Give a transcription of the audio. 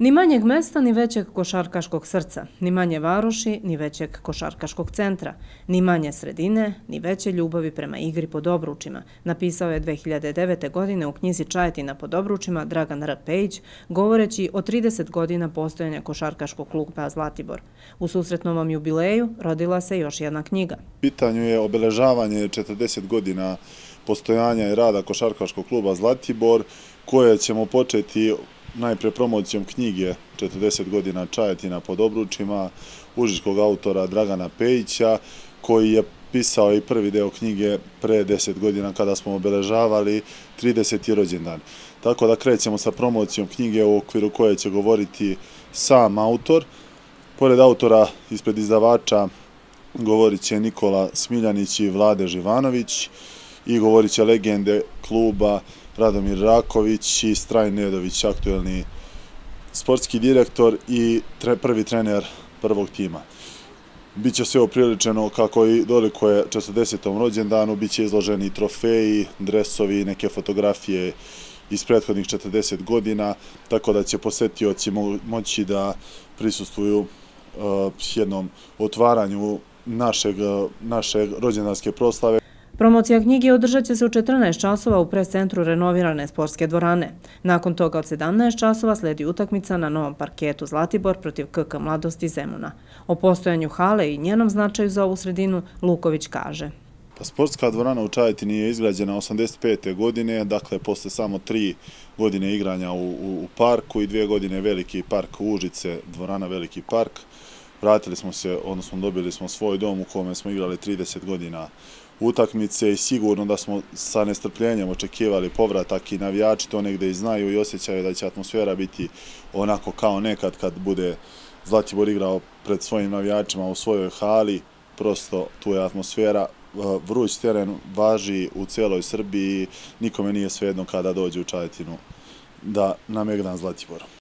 Ni manjeg mesta, ni većeg košarkaškog srca, ni manje varoši, ni većeg košarkaškog centra, ni manje sredine, ni veće ljubavi prema igri pod obručima, napisao je 2009. godine u knjizi Čajetina pod obručima Dragan R. Pejić, govoreći o 30 godina postojanja košarkaškog klupa Zlatibor. U susretnom jubileju rodila se još jedna knjiga. Pitanju je obeležavanje 40 godina postojanja i rada košarkaškog kluba Zlatibor, koje ćemo početi najpre promocijom knjige 40 godina Čajetina pod obručima užičkog autora Dragana Pejića, koji je pisao i prvi deo knjige pre 10 godina kada smo obeležavali 30. rođendan. Tako da krećemo sa promocijom knjige u okviru koje će govoriti sam autor. Pored autora ispred izdavača govorit će Nikola Smiljanić i Vlade Živanović i govorit će legende kluba Radomir Raković i Straj Nedović, aktuelni sportski direktor i prvi trener prvog tima. Biće sve opriličeno kako i doliko je 40. rođendanu, bit će izloženi trofeji, dresovi, neke fotografije iz prethodnih 40 godina, tako da će posetioci moći da prisustuju uh, jednom otvaranju našeg, uh, našeg rođendanske proslave. Promocija knjige održat će se u 14 časova u prescentru renovirane sportske dvorane. Nakon toga od 17 časova sledi utakmica na novom parketu Zlatibor protiv KK Mladosti Zemuna. O postojanju hale i njenom značaju za ovu sredinu Luković kaže. Pa sportska dvorana u Čajetini je izgrađena 85. godine, dakle posle samo tri godine igranja u parku i dvije godine veliki park Užice, dvorana veliki park vratili smo se, odnosno dobili smo svoj dom u kome smo igrali 30 godina utakmice i sigurno da smo sa nestrpljenjem očekivali povratak i navijači to negde i znaju i osjećaju da će atmosfera biti onako kao nekad kad bude Zlatibor igrao pred svojim navijačima u svojoj hali, prosto tu je atmosfera, e, vruć teren važi u celoj Srbiji, nikome nije svejedno kada dođe u Čajetinu da na Megdan Zlatiboru.